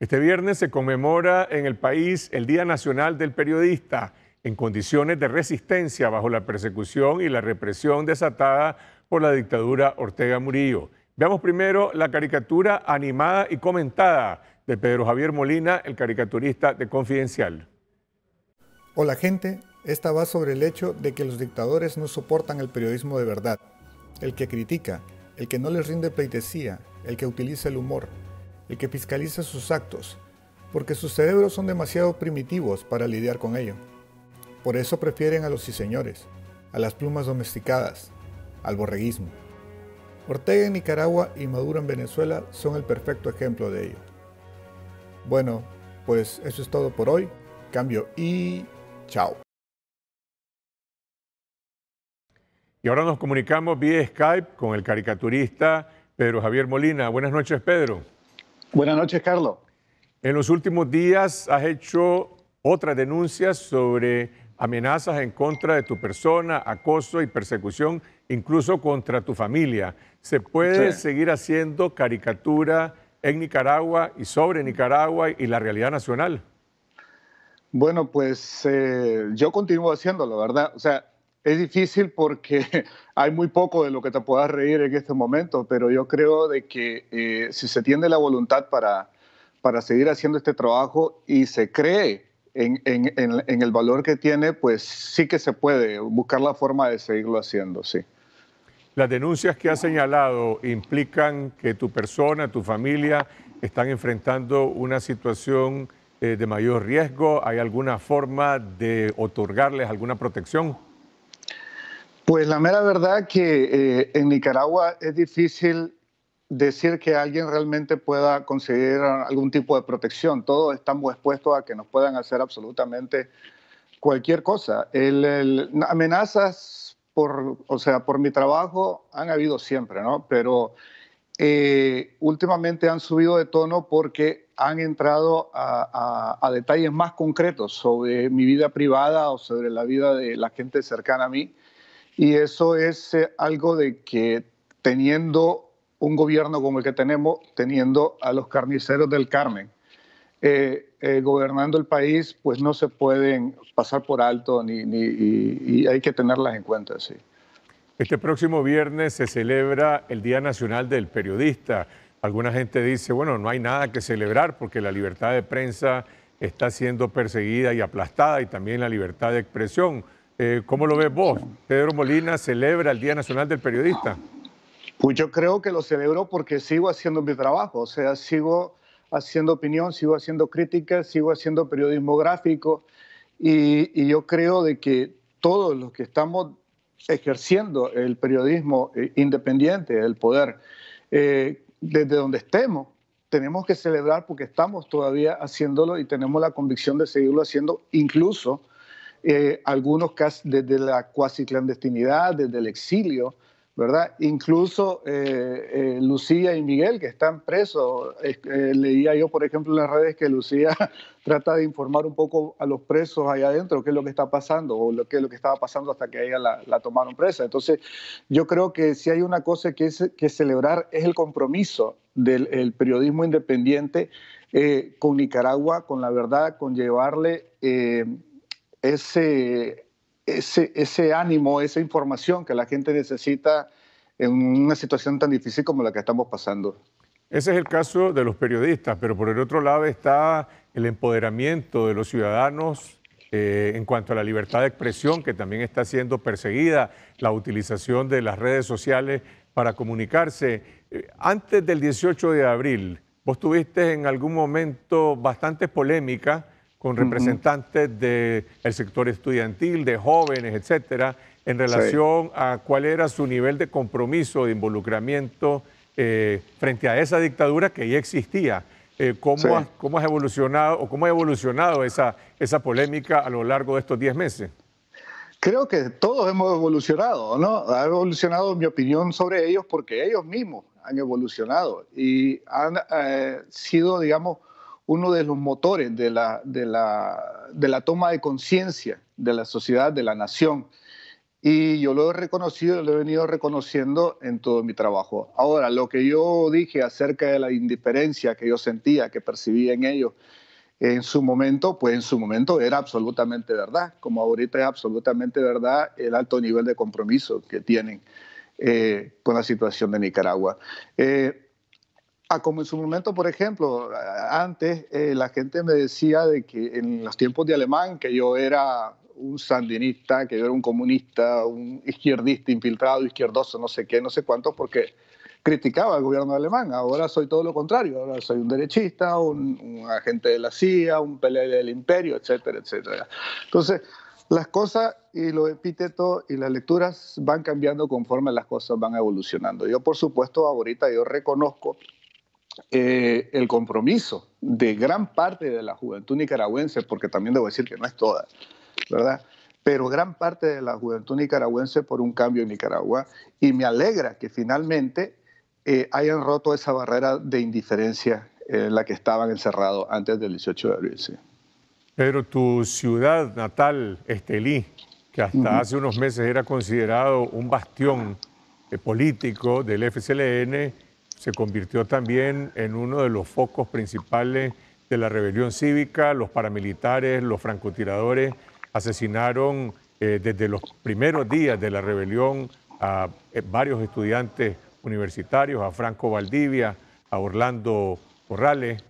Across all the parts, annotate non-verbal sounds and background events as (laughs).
Este viernes se conmemora en el país el Día Nacional del Periodista, en condiciones de resistencia bajo la persecución y la represión desatada por la dictadura Ortega Murillo. Veamos primero la caricatura animada y comentada de Pedro Javier Molina, el caricaturista de Confidencial. Hola gente, esta va sobre el hecho de que los dictadores no soportan el periodismo de verdad, el que critica, el que no les rinde pleitesía, el que utiliza el humor, el que fiscaliza sus actos, porque sus cerebros son demasiado primitivos para lidiar con ello. Por eso prefieren a los señores, a las plumas domesticadas, al borreguismo. Ortega en Nicaragua y Maduro en Venezuela son el perfecto ejemplo de ello. Bueno, pues eso es todo por hoy. Cambio y chao. Y ahora nos comunicamos vía Skype con el caricaturista Pedro Javier Molina. Buenas noches, Pedro. Buenas noches, Carlos. En los últimos días has hecho otras denuncias sobre amenazas en contra de tu persona, acoso y persecución, incluso contra tu familia. ¿Se puede seguir haciendo caricatura en Nicaragua y sobre Nicaragua y la realidad nacional? Bueno, pues eh, yo continúo haciéndolo, ¿verdad? O sea, es difícil porque (laughs) hay muy poco de lo que te puedas reír en este momento, pero yo creo de que eh, si se tiende la voluntad para, para seguir haciendo este trabajo y se cree en, el valor que tiene, pues sí que se puede buscar la forma de seguirlo haciendo, sí. Las denuncias que has señalado implican que tu persona, tu familia, están enfrentando una situación eh, de mayor riesgo. ¿Hay alguna forma de otorgarles alguna protección? Pues la mera verdad que eh, en Nicaragua es difícil decir que alguien realmente pueda conseguir algún tipo de protección. Todos estamos expuestos a que nos puedan hacer absolutamente cualquier cosa. amenazas por, o sea, por mi trabajo han habido siempre, ¿no? Pero eh, últimamente han subido de tono porque han entrado a detalles más concretos sobre mi vida privada o sobre la vida de la gente cercana a mí y eso es eh, algo de que teniendo un gobierno como el que tenemos, teniendo a los carniceros del Carmen, eh, eh, gobernando el país, pues no se pueden pasar por alto ni, y, hay que tenerlas en cuenta, sí. Este próximo viernes se celebra el Día Nacional del Periodista. Alguna gente dice, bueno, no hay nada que celebrar porque la libertad de prensa está siendo perseguida y aplastada y también la libertad de expresión. Eh, ¿Cómo lo ves vos? Pedro Molina celebra el Día Nacional del Periodista. Pues yo creo que lo celebro porque sigo haciendo mi trabajo, o sea, sigo haciendo opinión, sigo haciendo críticas, sigo haciendo periodismo gráfico y, yo creo de que todos los que estamos ejerciendo el periodismo eh, independiente, el poder, eh, desde donde estemos, tenemos que celebrar porque estamos todavía haciéndolo y tenemos la convicción de seguirlo haciendo incluso eh, algunos desde la cuasi clandestinidad, desde el exilio, ¿verdad? Incluso eh, eh, Lucía y Miguel, que están presos. Eh, leía yo, por ejemplo, en las redes que Lucía (laughs) trata de informar un poco a los presos allá adentro qué es lo que está pasando o lo, qué es lo que estaba pasando hasta que a ella la, tomaron presa. Entonces, yo creo que si hay una cosa que, es, que celebrar es el compromiso del periodismo independiente con Nicaragua, con la verdad, con llevarle ese, ese, ánimo, esa información que la gente necesita en una situación tan difícil como la que estamos pasando. Ese es el caso de los periodistas, pero por el otro lado está el empoderamiento de los ciudadanos eh, en cuanto a la libertad de expresión, que también está siendo perseguida, la utilización de las redes sociales para comunicarse. Eh, antes del 18 de abril, vos tuviste en algún momento bastantes polémicas con representantes del sector estudiantil, de jóvenes, etcétera, en relación a cuál era su nivel de compromiso, de involucramiento eh, frente a esa dictadura que ya existía. Eh, ¿cómo, ¿Cómo evolucionado o cómo ha evolucionado esa, esa polémica a lo largo de estos 10 meses? creo que todos hemos evolucionado, ¿no? Ha evolucionado mi opinión sobre ellos porque ellos mismos han evolucionado y han eh, sido, digamos, uno de los motores de la, de la, de la toma de conciencia de la sociedad, de la nación. Y yo lo he reconocido, y lo he venido reconociendo en todo mi trabajo. Ahora, lo que yo dije acerca de la indiferencia que yo sentía, que percibía en ellos en su momento, pues en su momento era absolutamente verdad, como ahorita es absolutamente verdad el alto nivel de compromiso que tienen eh, con la situación de Nicaragua. Eh, a como en su momento, por ejemplo, antes eh, la gente me decía de que en los tiempos de Alemán que yo era un sandinista, que yo era un comunista, un izquierdista infiltrado, izquierdoso, no sé qué, no sé cuánto, porque criticaba al gobierno alemán. Ahora soy todo lo contrario, ahora soy un derechista, un, agente de la CIA, un pelea del imperio, etcétera, etcétera. Entonces, las cosas y los epítetos y las lecturas van cambiando conforme las cosas van evolucionando. Yo, por supuesto, ahorita yo reconozco eh, el compromiso de gran parte de la juventud nicaragüense, porque también debo decir que no es toda, ¿verdad? Pero gran parte de la juventud nicaragüense por un cambio en Nicaragua. Y me alegra que finalmente eh, hayan roto esa barrera de indiferencia en eh, la que estaban encerrados antes del 18 de abril. Pero tu ciudad natal, Estelí, que hasta hace unos meses era considerado un bastión político del FCLN, se convirtió también en uno de los focos principales de la rebelión cívica. Los paramilitares, los francotiradores asesinaron eh, desde los primeros días de la rebelión a eh, varios estudiantes universitarios, a Franco Valdivia, a Orlando Corrales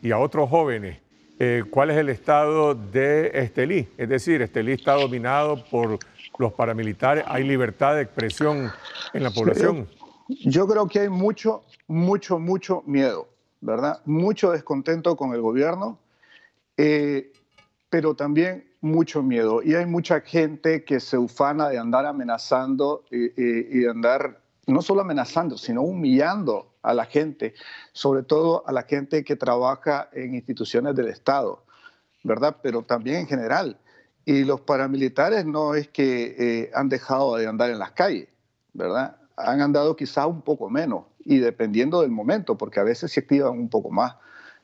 y, a otros jóvenes. Eh, ¿Cuál es el estado de Estelí? Es decir, Estelí está dominado por los paramilitares. ¿Hay libertad de expresión en la población? Yo creo que hay mucho, mucho, mucho miedo, ¿verdad? Mucho descontento con el gobierno, eh, pero también mucho miedo. Y hay mucha gente que se ufana de andar amenazando eh, eh, y, de andar no solo amenazando, sino humillando a la gente, sobre todo a la gente que trabaja en instituciones del Estado, ¿verdad? Pero también en general. Y los paramilitares no es que han dejado de andar en las calles, ¿verdad? han andado quizá un poco menos y dependiendo del momento, porque a veces se activan un poco más.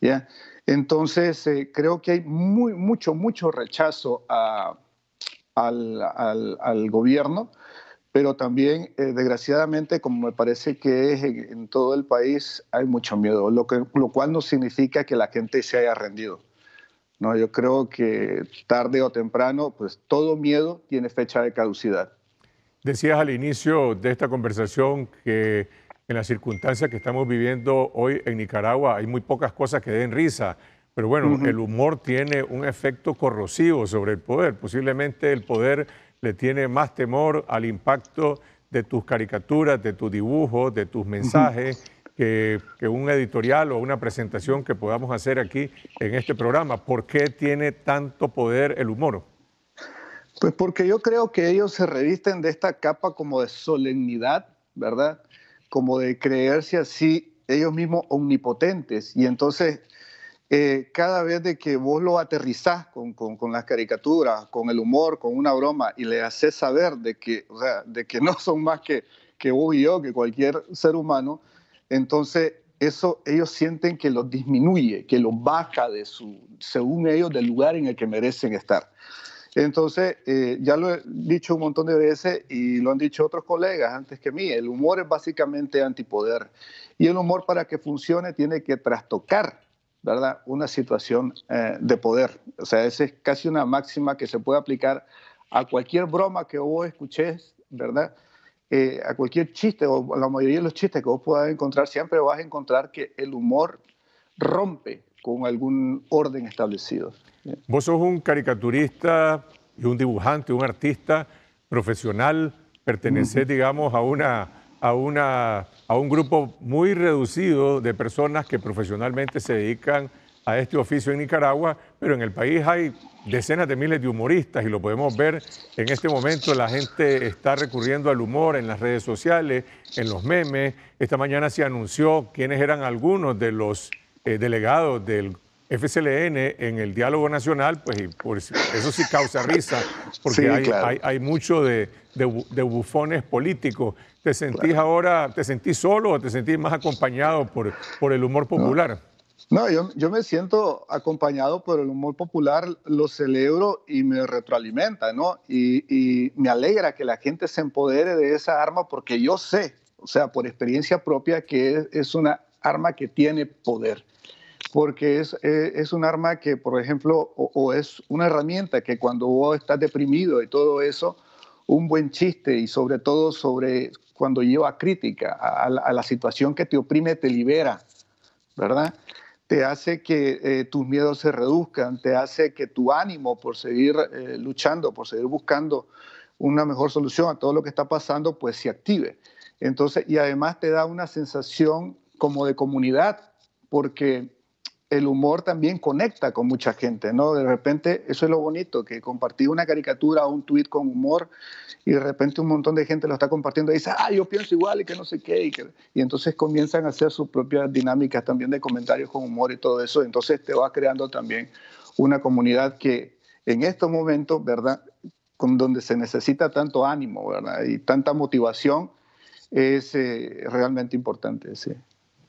¿ya? Entonces, eh, creo que hay muy, mucho, mucho rechazo al, al, gobierno, pero también, eh, desgraciadamente, como me parece que es en, todo el país, hay mucho miedo, lo, que, lo cual no significa que la gente se haya rendido. No, yo creo que tarde o temprano, pues todo miedo tiene fecha de caducidad. Decías al inicio de esta conversación que en las circunstancias que estamos viviendo hoy en Nicaragua hay muy pocas cosas que den risa, pero bueno, el humor tiene un efecto corrosivo sobre el poder. Posiblemente el poder le tiene más temor al impacto de tus caricaturas, de tus dibujos, de tus mensajes. Que, que, un editorial o una presentación que podamos hacer aquí en este programa. ¿Por qué tiene tanto poder el humor? Pues porque yo creo que ellos se revisten de esta capa como de solemnidad, ¿verdad? Como de creerse así ellos mismos omnipotentes. Y entonces, eh, cada vez de que vos lo aterrizás con, con, con, las caricaturas, con el humor, con una broma, y le haces saber de que, de que no son más que, que vos y yo, que cualquier ser humano, entonces eso ellos sienten que los disminuye, que los baja de su, según ellos, del lugar en el que merecen estar. Entonces, eh, ya lo he dicho un montón de veces y lo han dicho otros colegas antes que mí, el humor es básicamente antipoder. Y el humor para que funcione tiene que trastocar, ¿verdad? Una situación eh, de poder. O sea, esa es casi una máxima que se puede aplicar a cualquier broma que vos escuches, ¿verdad? Eh, a cualquier chiste, o a la mayoría de los chistes que vos puedas encontrar, siempre vas a encontrar que el humor rompe con algún orden establecido. Vos sos un caricaturista y un dibujante, un artista profesional, pertenecés, digamos, a una, a, una, a un grupo muy reducido de personas que profesionalmente se dedican a este oficio en Nicaragua, pero en el país hay decenas de miles de humoristas y lo podemos ver en este momento. La gente está recurriendo al humor en las redes sociales, en los memes. Esta mañana se anunció quiénes eran algunos de los eh, delegados del FCLN en el diálogo nacional, pues eso sí causa risa, porque hay, mucho de, bufones políticos. ¿Te sentís ahora, te sentís solo o te sentís más acompañado por, por el humor popular? No, yo, me siento acompañado por el humor popular, lo celebro y me retroalimenta, ¿no? Y, me alegra que la gente se empodere de esa arma porque yo sé, o sea, por experiencia propia, que es una arma que tiene poder porque es, eh, es, un arma que, por ejemplo, o, es una herramienta que cuando vos estás deprimido y todo eso, un buen chiste y sobre todo sobre cuando lleva crítica a, la situación que te oprime, te libera, ¿verdad? Te hace que eh, tus miedos se reduzcan, te hace que tu ánimo por seguir eh, luchando, por seguir buscando una mejor solución a todo lo que está pasando, pues se active. Entonces, y además te da una sensación como de comunidad, porque el humor también conecta con mucha gente, ¿no? De repente, eso es lo bonito, que compartir una caricatura o un tweet con humor y de repente un montón de gente lo está compartiendo y dice, ah, yo pienso igual y que no sé qué. Y, y entonces comienzan a hacer sus propias dinámicas también de comentarios con humor y todo eso. Entonces te va creando también una comunidad que en estos momentos, ¿verdad? Con donde se necesita tanto ánimo, ¿verdad? Y tanta motivación es eh, realmente importante, sí.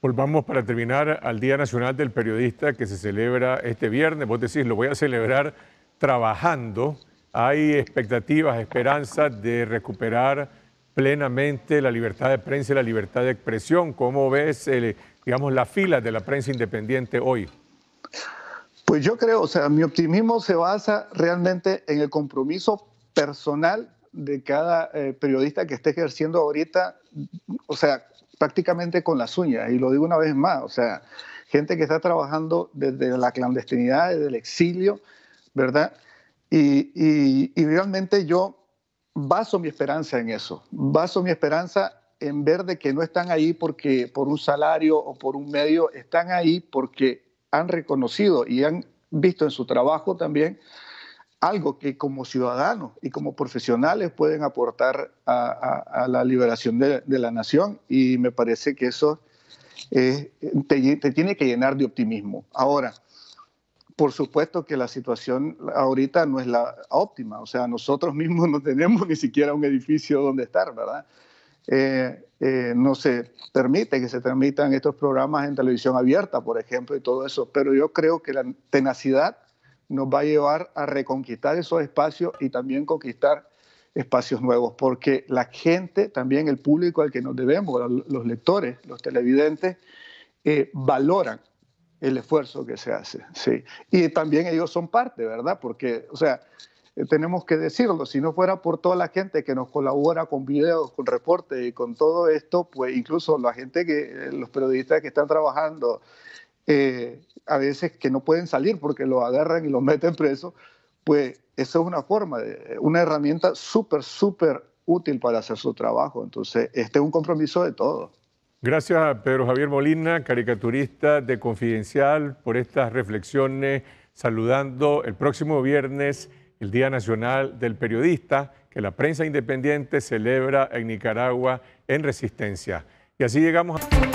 Volvamos para terminar al Día Nacional del Periodista que se celebra este viernes. Vos decís, lo voy a celebrar trabajando. Hay expectativas, esperanzas de recuperar plenamente la libertad de prensa y la libertad de expresión. ¿Cómo ves, eh, digamos, la fila de la prensa independiente hoy? Pues yo creo, o sea, mi optimismo se basa realmente en el compromiso personal de cada eh, periodista que esté ejerciendo ahorita, o sea, prácticamente con las uñas, y lo digo una vez más, o sea, gente que está trabajando desde la clandestinidad, desde el exilio, ¿verdad? Y, realmente yo baso mi esperanza en eso, baso mi esperanza en ver de que no están ahí porque por un salario o por un medio, están ahí porque han reconocido y han visto en su trabajo también algo que como ciudadanos y como profesionales pueden aportar a, la liberación de, la nación y me parece que eso te, tiene que llenar de optimismo. Ahora, por supuesto que la situación ahorita no es la óptima, o sea, nosotros mismos no tenemos ni siquiera un edificio donde estar, ¿verdad? Eh, eh, no se permite que se transmitan estos programas en televisión abierta, por ejemplo, y todo eso, pero yo creo que la tenacidad nos va a llevar a reconquistar esos espacios y también conquistar espacios nuevos, porque la gente, también el público al que nos debemos, los lectores, los televidentes, eh, valoran el esfuerzo que se hace. Sí. Y también ellos son parte, ¿verdad? Porque, o sea, eh, tenemos que decirlo, si no fuera por toda la gente que nos colabora con videos, con reportes y con todo esto, pues incluso la gente que, eh, los periodistas que están trabajando eh, a veces que no pueden salir porque lo agarran y lo (laughs) meten preso, pues eso es una forma, de, una herramienta súper, súper útil para hacer su trabajo. Entonces, este es un compromiso de todos. Gracias a Pedro Javier Molina, caricaturista de Confidencial, por estas reflexiones, saludando el próximo viernes el Día Nacional del Periodista, que la prensa independiente celebra en Nicaragua en resistencia. Y así llegamos a...